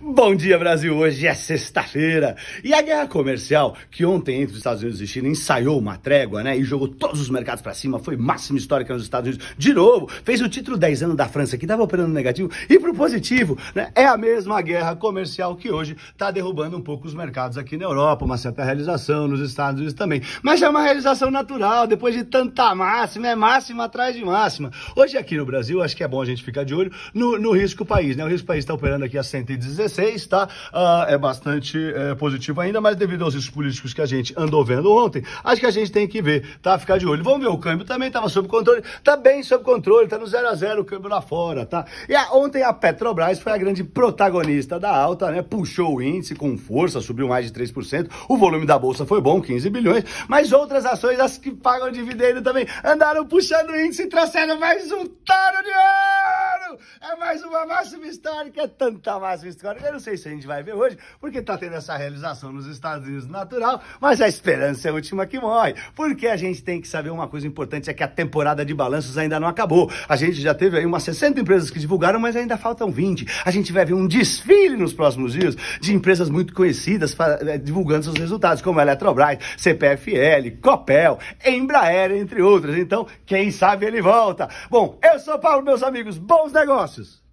Bom dia, Brasil! Hoje é sexta-feira e a guerra comercial que ontem entre os Estados Unidos e China ensaiou uma trégua, né? E jogou todos os mercados para cima, foi máxima histórica é nos Estados Unidos. De novo, fez o título 10 anos da França, que estava operando negativo, e pro positivo, né? É a mesma guerra comercial que hoje está derrubando um pouco os mercados aqui na Europa, uma certa realização nos Estados Unidos também. Mas é uma realização natural, depois de tanta máxima, é máxima atrás de máxima. Hoje aqui no Brasil, acho que é bom a gente ficar de olho no, no risco país, né? O risco país está operando aqui a 110 2016, tá? Ah, é bastante é, positivo ainda, mas devido aos riscos políticos que a gente andou vendo ontem, acho que a gente tem que ver, tá? Ficar de olho. Vamos ver, o câmbio também estava sob controle, tá bem sob controle, tá no 0 a 0 o câmbio lá fora, tá? E a, ontem a Petrobras foi a grande protagonista da alta, né? Puxou o índice com força, subiu mais de 3%, o volume da bolsa foi bom, 15 bilhões, mas outras ações, as que pagam dividendo também, andaram puxando o índice e trouxeram mais um taro de ouro! É mais uma máxima histórica, é tanta máxima histórica. Eu não sei se a gente vai ver hoje, porque está tendo essa realização nos Estados Unidos natural, mas a esperança é a última que morre. Porque a gente tem que saber uma coisa importante, é que a temporada de balanços ainda não acabou. A gente já teve aí umas 60 empresas que divulgaram, mas ainda faltam 20. A gente vai ver um desfile nos próximos dias de empresas muito conhecidas eh, divulgando seus resultados, como a Eletrobras, CPFL, Copel, Embraer, entre outras. Então, quem sabe ele volta. Bom, eu sou Paulo, meus amigos. Bons negócios! negócios.